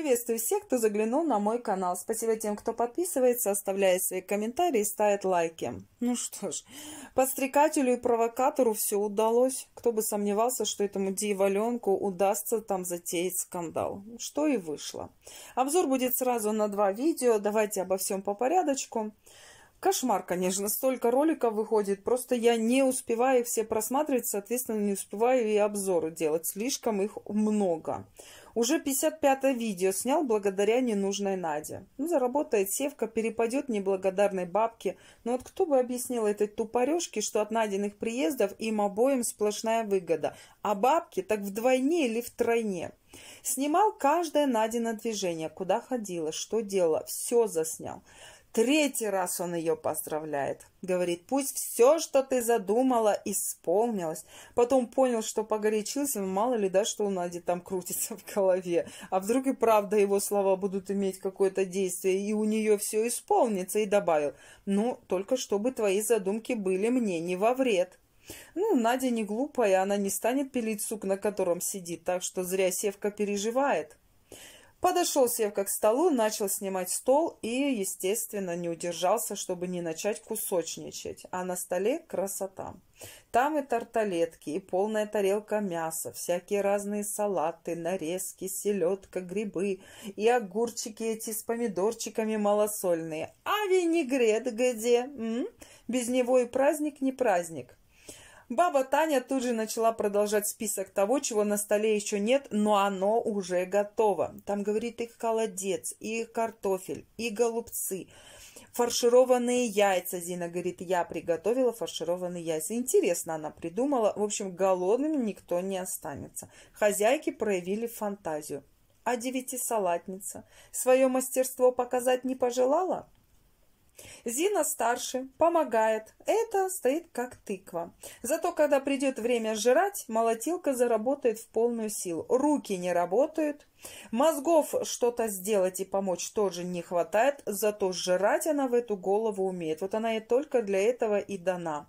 Приветствую всех, кто заглянул на мой канал. Спасибо тем, кто подписывается, оставляет свои комментарии и ставит лайки. Ну что ж, подстрекателю и провокатору все удалось. Кто бы сомневался, что этому дьяволенку удастся там затеять скандал. Что и вышло. Обзор будет сразу на два видео. Давайте обо всем по порядочку. Кошмар, конечно, столько роликов выходит, просто я не успеваю все просматривать, соответственно, не успеваю и обзоры делать, слишком их много. Уже 55-е видео снял благодаря ненужной Наде. Ну, заработает севка, перепадет неблагодарной бабке. Но вот кто бы объяснил этой тупорешке, что от Надиных приездов им обоим сплошная выгода, а бабки так вдвойне или втройне. Снимал каждое Надино движение, куда ходила, что делала, все заснял. Третий раз он ее поздравляет. Говорит, пусть все, что ты задумала, исполнилось. Потом понял, что погорячился, мало ли, да, что у Нади там крутится в голове. А вдруг и правда его слова будут иметь какое-то действие, и у нее все исполнится. И добавил, ну, только чтобы твои задумки были мне не во вред. Ну, Надя не глупая, она не станет пилить сук, на котором сидит, так что зря Севка переживает. Подошел Севка к столу, начал снимать стол и, естественно, не удержался, чтобы не начать кусочничать. А на столе красота. Там и тарталетки, и полная тарелка мяса, всякие разные салаты, нарезки, селедка, грибы, и огурчики эти с помидорчиками малосольные. А винегрет где? М? Без него и праздник не праздник. Баба Таня тут же начала продолжать список того, чего на столе еще нет, но оно уже готово. Там, говорит, и колодец, и картофель, и голубцы, фаршированные яйца. Зина говорит, я приготовила фаршированные яйца. Интересно она придумала. В общем, голодными никто не останется. Хозяйки проявили фантазию. А девятисалатница свое мастерство показать не пожелала? Зина старше, помогает. Это стоит как тыква. Зато, когда придет время жрать, молотилка заработает в полную силу. Руки не работают. Мозгов что-то сделать и помочь тоже не хватает. Зато жрать она в эту голову умеет. Вот она и только для этого и дана.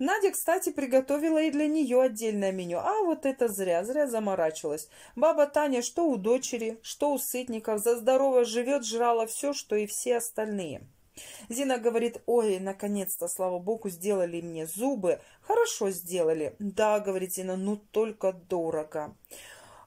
Надя, кстати, приготовила и для нее отдельное меню. А вот это зря, зря заморачивалась. Баба Таня что у дочери, что у сытников, за здорово живет, жрала все, что и все остальные. Зина говорит, ой, наконец-то, слава богу, сделали мне зубы. Хорошо сделали. Да, говорит Зина, ну только дорого.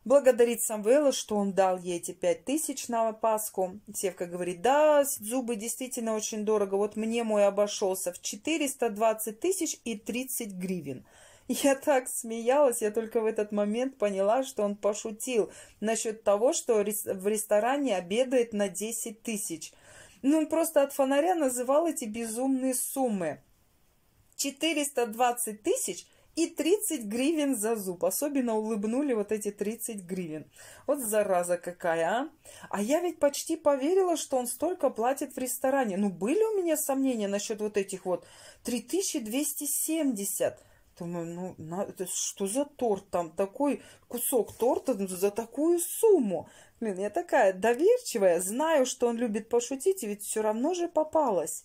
Благодарит Самвела, что он дал ей эти пять тысяч на Пасху. Севка говорит, да, зубы действительно очень дорого. Вот мне мой обошелся в 420 тысяч и 30 гривен. Я так смеялась, я только в этот момент поняла, что он пошутил насчет того, что в ресторане обедает на 10 тысяч. Ну, он просто от фонаря называл эти безумные суммы. 420 тысяч и 30 гривен за зуб. Особенно улыбнули вот эти 30 гривен. Вот зараза какая, а! А я ведь почти поверила, что он столько платит в ресторане. Ну, были у меня сомнения насчет вот этих вот 3270. Думаю, ну, на, это, что за торт там? Такой кусок торта за такую сумму. Блин, я такая доверчивая, знаю, что он любит пошутить, и ведь все равно же попалась.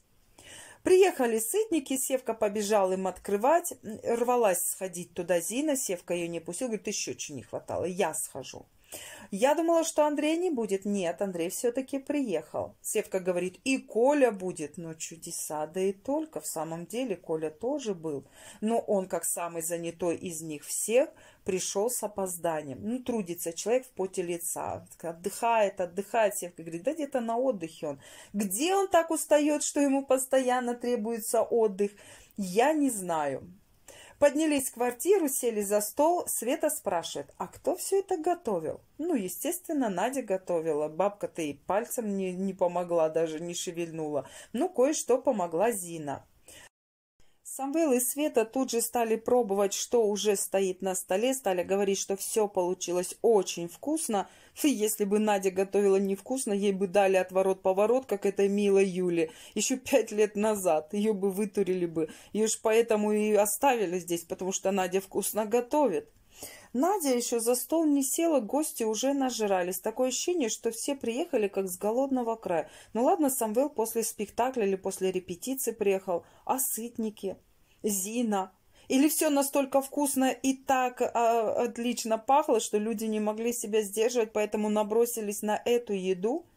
Приехали сытники, Севка побежал им открывать, рвалась сходить туда Зина, Севка ее не пустил, говорит, еще чего не хватало, я схожу. Я думала, что Андрей не будет. Нет, Андрей все-таки приехал. Севка говорит, и Коля будет. Но ну, чудеса, да и только. В самом деле Коля тоже был. Но он, как самый занятой из них всех, пришел с опозданием. Ну, трудится человек в поте лица. Отдыхает, отдыхает. Севка говорит, да где-то на отдыхе он. Где он так устает, что ему постоянно требуется отдых? Я не знаю. Поднялись в квартиру, сели за стол. Света спрашивает, а кто все это готовил? Ну, естественно, Надя готовила. Бабка-то и пальцем не, не помогла, даже не шевельнула. Ну, кое-что помогла Зина. Самвел и Света тут же стали пробовать, что уже стоит на столе, стали говорить, что все получилось очень вкусно. И если бы Надя готовила невкусно, ей бы дали отворот-поворот, как этой милой Юле. Еще пять лет назад ее бы вытурили бы. И уж поэтому и оставили здесь, потому что Надя вкусно готовит. Надя еще за стол не села, гости уже нажирались. Такое ощущение, что все приехали как с голодного края. Ну ладно, Самвел после спектакля или после репетиции приехал. А сытники? Зина? Или все настолько вкусно и так а, отлично пахло, что люди не могли себя сдерживать, поэтому набросились на эту еду –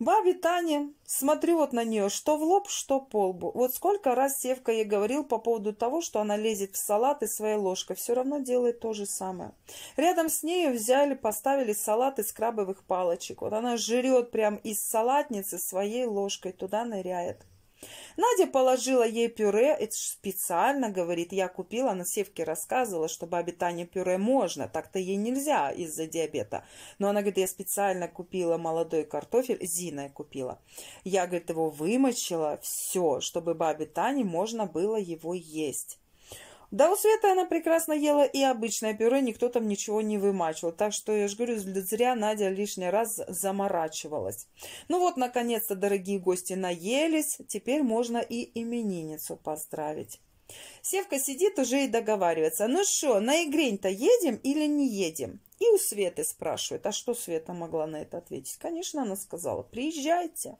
Бабе Тане смотрю вот на нее, что в лоб, что по лбу. Вот сколько раз Севка ей говорил по поводу того, что она лезет в салат и своей ложкой, все равно делает то же самое. Рядом с нею взяли, поставили салат из крабовых палочек. Вот она жрет прям из салатницы своей ложкой, туда ныряет. Надя положила ей пюре, это специально, говорит, я купила, на севке рассказывала, что бабе Тане пюре можно, так-то ей нельзя из-за диабета. Но она говорит, я специально купила молодой картофель, Зина купила. Я, говорит, его вымочила, все, чтобы бабе Тане можно было его есть. Да, у Светы она прекрасно ела и обычное пюре, никто там ничего не вымачивал. Так что, я же говорю, зря Надя лишний раз заморачивалась. Ну вот, наконец-то, дорогие гости, наелись. Теперь можно и именинницу поздравить. Севка сидит уже и договаривается. Ну что, на игрень-то едем или не едем? И у Светы спрашивает. А что Света могла на это ответить? Конечно, она сказала, приезжайте.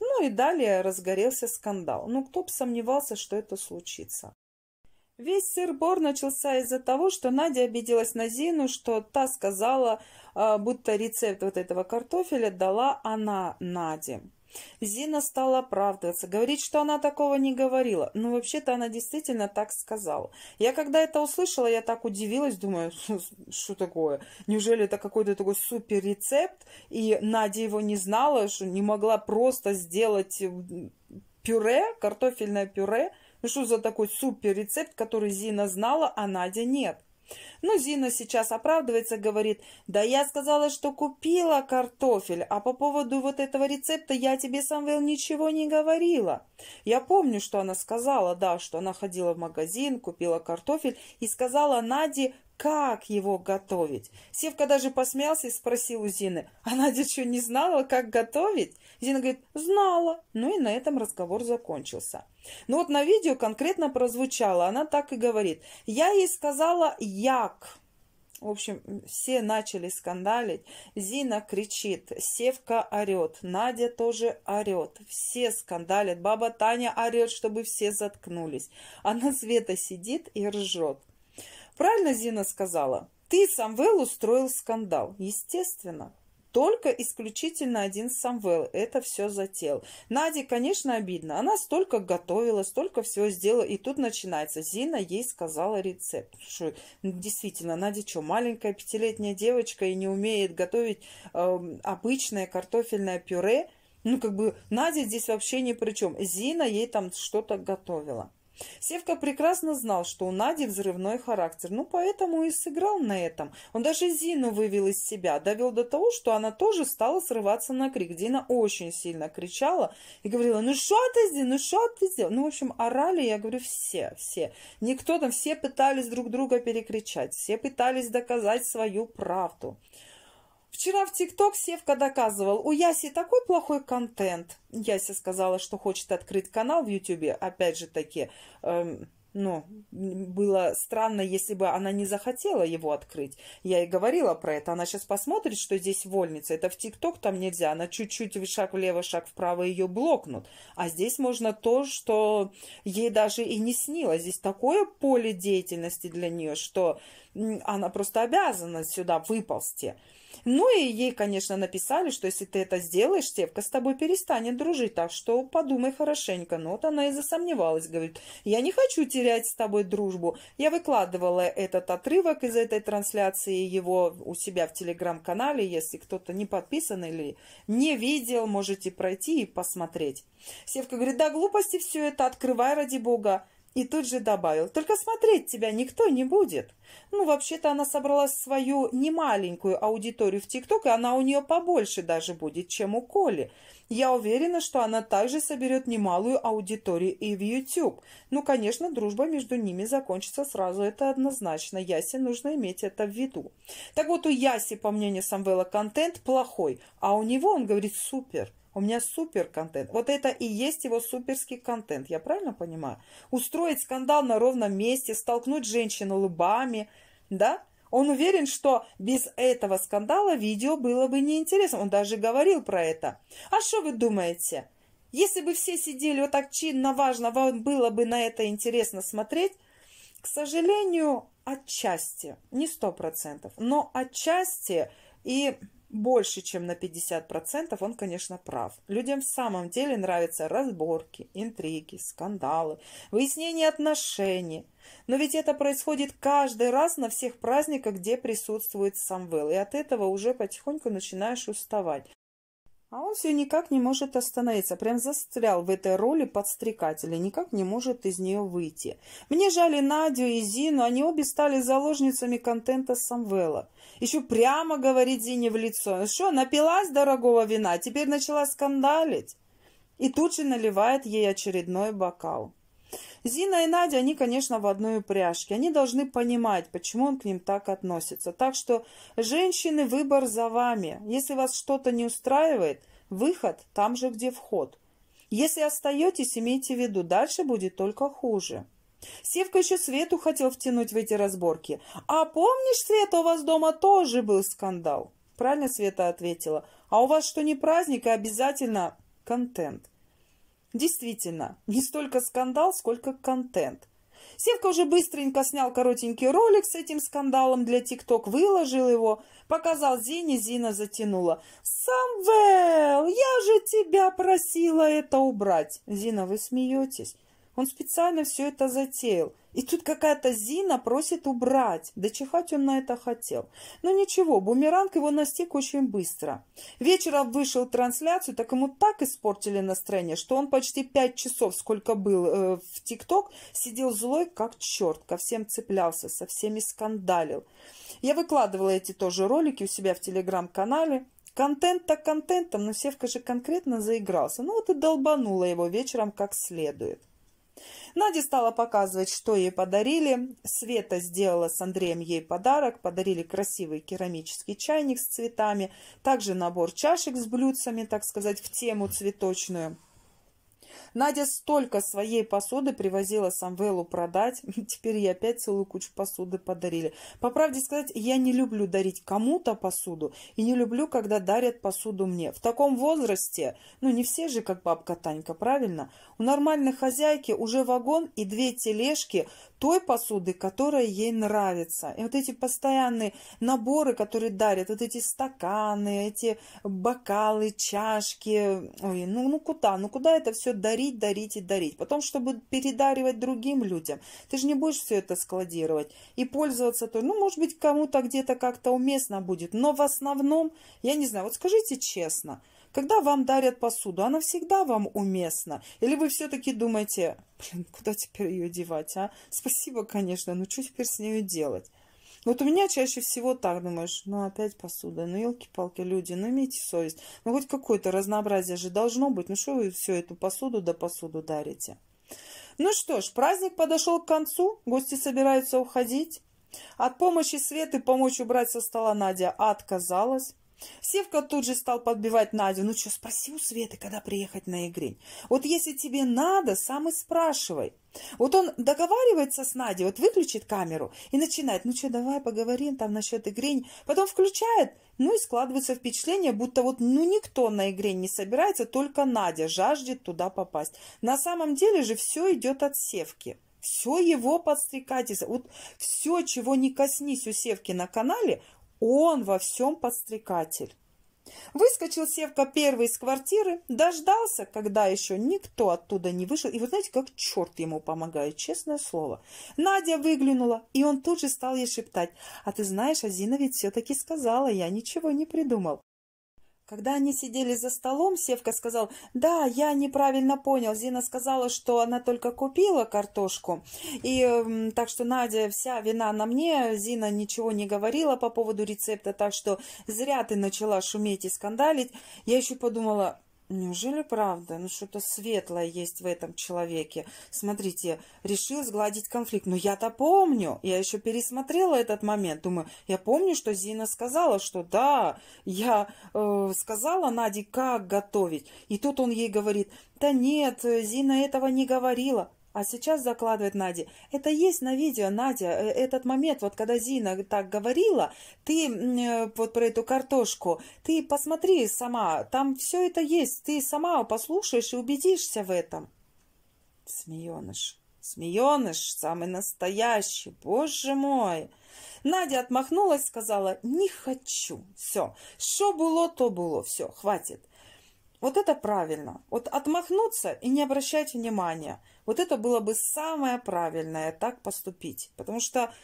Ну и далее разгорелся скандал. Ну, кто бы сомневался, что это случится. Весь сыр-бор начался из-за того, что Надя обиделась на Зину, что та сказала, а, будто рецепт вот этого картофеля дала она Наде. Зина стала оправдываться, говорить, что она такого не говорила. Но ну, вообще-то она действительно так сказала. Я когда это услышала, я так удивилась, думаю, что такое? Неужели это какой-то такой супер рецепт? И Надя его не знала, что не могла просто сделать пюре, картофельное пюре, ну что за такой супер рецепт, который Зина знала, а Надя нет? Ну Зина сейчас оправдывается, говорит, да я сказала, что купила картофель, а по поводу вот этого рецепта я тебе, Самвел, ничего не говорила. Я помню, что она сказала, да, что она ходила в магазин, купила картофель и сказала Наде, как его готовить. Севка даже посмеялся и спросил у Зины, а Надя что, не знала, как готовить? Зина говорит, знала. Ну и на этом разговор закончился. Ну вот на видео конкретно прозвучало, она так и говорит. Я ей сказала «як». В общем, все начали скандалить. Зина кричит, Севка орет, Надя тоже орет. Все скандалят. Баба Таня орет, чтобы все заткнулись. Она Света сидит и ржет. Правильно Зина сказала? Ты, Самвел, устроил скандал. Естественно только исключительно один Самвел это все затеял. Наде, конечно, обидно. Она столько готовила, столько всего сделала, и тут начинается. Зина ей сказала рецепт. Что, действительно, Надя что, маленькая пятилетняя девочка и не умеет готовить э, обычное картофельное пюре? Ну, как бы Надя здесь вообще ни при чем. Зина ей там что-то готовила. Севка прекрасно знал, что у Нади взрывной характер, ну поэтому и сыграл на этом. Он даже Зину вывел из себя, довел до того, что она тоже стала срываться на крик. Дина очень сильно кричала и говорила, ну что ты сделал, ну что ты сделал? Ну, в общем, орали, я говорю, все, все. Никто там, все пытались друг друга перекричать, все пытались доказать свою правду. Вчера в ТикТок Севка доказывал, у Яси такой плохой контент. Яся сказала, что хочет открыть канал в Ютубе. Опять же таки, эм, ну, было странно, если бы она не захотела его открыть. Я и говорила про это. Она сейчас посмотрит, что здесь вольница. Это в ТикТок там нельзя. Она чуть-чуть шаг влево, шаг вправо ее блокнут. А здесь можно то, что ей даже и не снилось. Здесь такое поле деятельности для нее, что она просто обязана сюда выползти. Ну и ей, конечно, написали, что если ты это сделаешь, Севка с тобой перестанет дружить, так что подумай хорошенько. Но вот она и засомневалась, говорит, я не хочу терять с тобой дружбу. Я выкладывала этот отрывок из этой трансляции его у себя в телеграм-канале, если кто-то не подписан или не видел, можете пройти и посмотреть. Севка говорит, да глупости все это, открывай ради бога. И тут же добавил, только смотреть тебя никто не будет. Ну, вообще-то она собрала свою немаленькую аудиторию в ТикТок, и она у нее побольше даже будет, чем у Коли. Я уверена, что она также соберет немалую аудиторию и в YouTube. Ну, конечно, дружба между ними закончится сразу, это однозначно. Ясе нужно иметь это в виду. Так вот, у Яси, по мнению Самвела, контент плохой, а у него, он говорит, супер. У меня супер контент. Вот это и есть его суперский контент, я правильно понимаю? Устроить скандал на ровном месте, столкнуть женщину лбами, да? Он уверен, что без этого скандала видео было бы неинтересно. Он даже говорил про это. А что вы думаете? Если бы все сидели вот так чинно, важно, вам было бы на это интересно смотреть? К сожалению, отчасти, не сто процентов, но отчасти и больше, чем на 50%, он, конечно, прав. Людям в самом деле нравятся разборки, интриги, скандалы, выяснение отношений. Но ведь это происходит каждый раз на всех праздниках, где присутствует Самвел, и от этого уже потихоньку начинаешь уставать. А он все никак не может остановиться, прям застрял в этой роли подстрекателя, никак не может из нее выйти. Мне жали Надю и Зину, они обе стали заложницами контента Самвела. Еще прямо говорит Зине в лицо, что, напилась дорогого вина, теперь начала скандалить. И тут же наливает ей очередной бокал. Зина и Надя, они, конечно, в одной упряжке. Они должны понимать, почему он к ним так относится. Так что, женщины, выбор за вами. Если вас что-то не устраивает, выход там же, где вход. Если остаетесь, имейте в виду, дальше будет только хуже. Севка еще Свету хотел втянуть в эти разборки. «А помнишь, Света, у вас дома тоже был скандал?» Правильно Света ответила. «А у вас что не праздник, а обязательно контент». Действительно, не столько скандал, сколько контент. Севка уже быстренько снял коротенький ролик с этим скандалом для ТикТок, выложил его, показал Зине, Зина затянула. «Самвел, я же тебя просила это убрать!» «Зина, вы смеетесь?» Он специально все это затеял. И тут какая-то Зина просит убрать. Да чихать он на это хотел. Но ну, ничего, бумеранг его настиг очень быстро. Вечером вышел трансляцию, так ему так испортили настроение, что он почти пять часов, сколько был э, в ТикТок, сидел злой, как черт, ко всем цеплялся, со всеми скандалил. Я выкладывала эти тоже ролики у себя в телеграм-канале. Контент так контентом, но Севка же конкретно заигрался. Ну вот и долбанула его вечером как следует. Надя стала показывать, что ей подарили. Света сделала с Андреем ей подарок. Подарили красивый керамический чайник с цветами, также набор чашек с блюдцами, так сказать, в тему цветочную – Надя столько своей посуды привозила Самвелу продать. Теперь ей опять целую кучу посуды подарили. По правде сказать, я не люблю дарить кому-то посуду и не люблю, когда дарят посуду мне. В таком возрасте, ну не все же, как бабка Танька, правильно? У нормальной хозяйки уже вагон и две тележки той посуды, которая ей нравится. И вот эти постоянные наборы, которые дарят, вот эти стаканы, эти бокалы, чашки, ой, ну, ну куда, ну куда это все дарить? дарить, дарить и дарить. Потом, чтобы передаривать другим людям, ты же не будешь все это складировать и пользоваться то, ну, может быть, кому-то где-то как-то уместно будет, но в основном, я не знаю, вот скажите честно, когда вам дарят посуду, она всегда вам уместна? Или вы все-таки думаете, блин, куда теперь ее девать, а? Спасибо, конечно, но что теперь с нею делать? Ну, вот у меня чаще всего так думаешь, ну опять посуда, ну елки-палки, люди, ну имейте совесть. Ну хоть какое-то разнообразие же должно быть, ну что вы всю эту посуду да посуду дарите? Ну что ж, праздник подошел к концу, гости собираются уходить. От помощи Светы помочь убрать со стола Надя отказалась. Севка тут же стал подбивать Надю. Ну что, спроси у Светы, когда приехать на Игрень. Вот если тебе надо, сам и спрашивай. Вот он договаривается с Надей, вот выключит камеру и начинает, ну что, давай поговорим там насчет Игрень. Потом включает, ну и складывается впечатление, будто вот ну никто на Игрень не собирается, только Надя жаждет туда попасть. На самом деле же все идет от Севки. Все его подстрекательство, вот все, чего не коснись у Севки на канале, он во всем подстрекатель. Выскочил Севка первый из квартиры, дождался, когда еще никто оттуда не вышел. И вы знаете, как черт ему помогает, честное слово. Надя выглянула, и он тут же стал ей шептать. «А ты знаешь, Азина ведь все-таки сказала, я ничего не придумал». Когда они сидели за столом, Севка сказал, да, я неправильно понял. Зина сказала, что она только купила картошку. И эм, так что, Надя, вся вина на мне. Зина ничего не говорила по поводу рецепта, так что зря ты начала шуметь и скандалить. Я еще подумала, Неужели правда? Ну, что-то светлое есть в этом человеке. Смотрите, решил сгладить конфликт. Но я-то помню. Я еще пересмотрела этот момент. Думаю, я помню, что Зина сказала, что да, я э, сказала Наде, как готовить. И тут он ей говорит, да нет, э, Зина этого не говорила. А сейчас закладывает Надя. Это есть на видео, Надя, э, этот момент, вот когда Зина так говорила, ты э, вот про эту картошку, ты посмотри сама, там все это есть, ты сама послушаешь и убедишься в этом. Смееныш, смееныш, самый настоящий, боже мой. Надя отмахнулась, сказала, не хочу, все, что было, то было, все, хватит. Вот это правильно. Вот отмахнуться и не обращать внимания. Вот это было бы самое правильное так поступить. Потому что,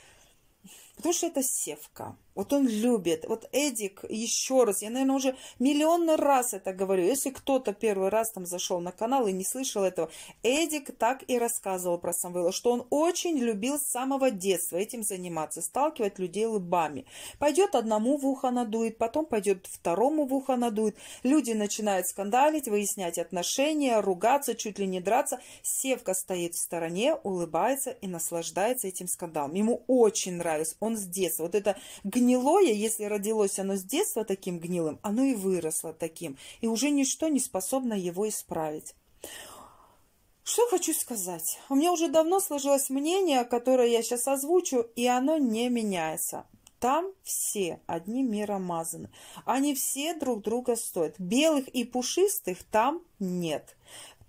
потому что это севка. Вот он любит. Вот Эдик, еще раз, я, наверное, уже миллионный раз это говорю. Если кто-то первый раз там зашел на канал и не слышал этого, Эдик так и рассказывал про Самвела, что он очень любил с самого детства этим заниматься, сталкивать людей лбами. Пойдет одному в ухо надует, потом пойдет второму в ухо надует. Люди начинают скандалить, выяснять отношения, ругаться, чуть ли не драться. Севка стоит в стороне, улыбается и наслаждается этим скандалом. Ему очень нравится. Он с детства. Вот это гнев гнилое, если родилось оно с детства таким гнилым, оно и выросло таким, и уже ничто не способно его исправить. Что хочу сказать? У меня уже давно сложилось мнение, которое я сейчас озвучу, и оно не меняется. Там все одни миромазаны. Они все друг друга стоят. Белых и пушистых там нет.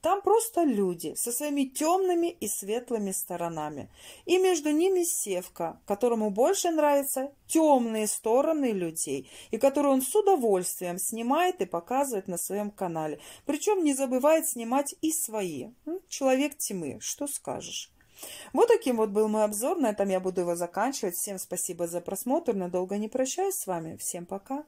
Там просто люди со своими темными и светлыми сторонами. И между ними Севка, которому больше нравятся темные стороны людей, и которую он с удовольствием снимает и показывает на своем канале. Причем не забывает снимать и свои. Человек тьмы, что скажешь. Вот таким вот был мой обзор. На этом я буду его заканчивать. Всем спасибо за просмотр. Надолго не прощаюсь с вами. Всем пока.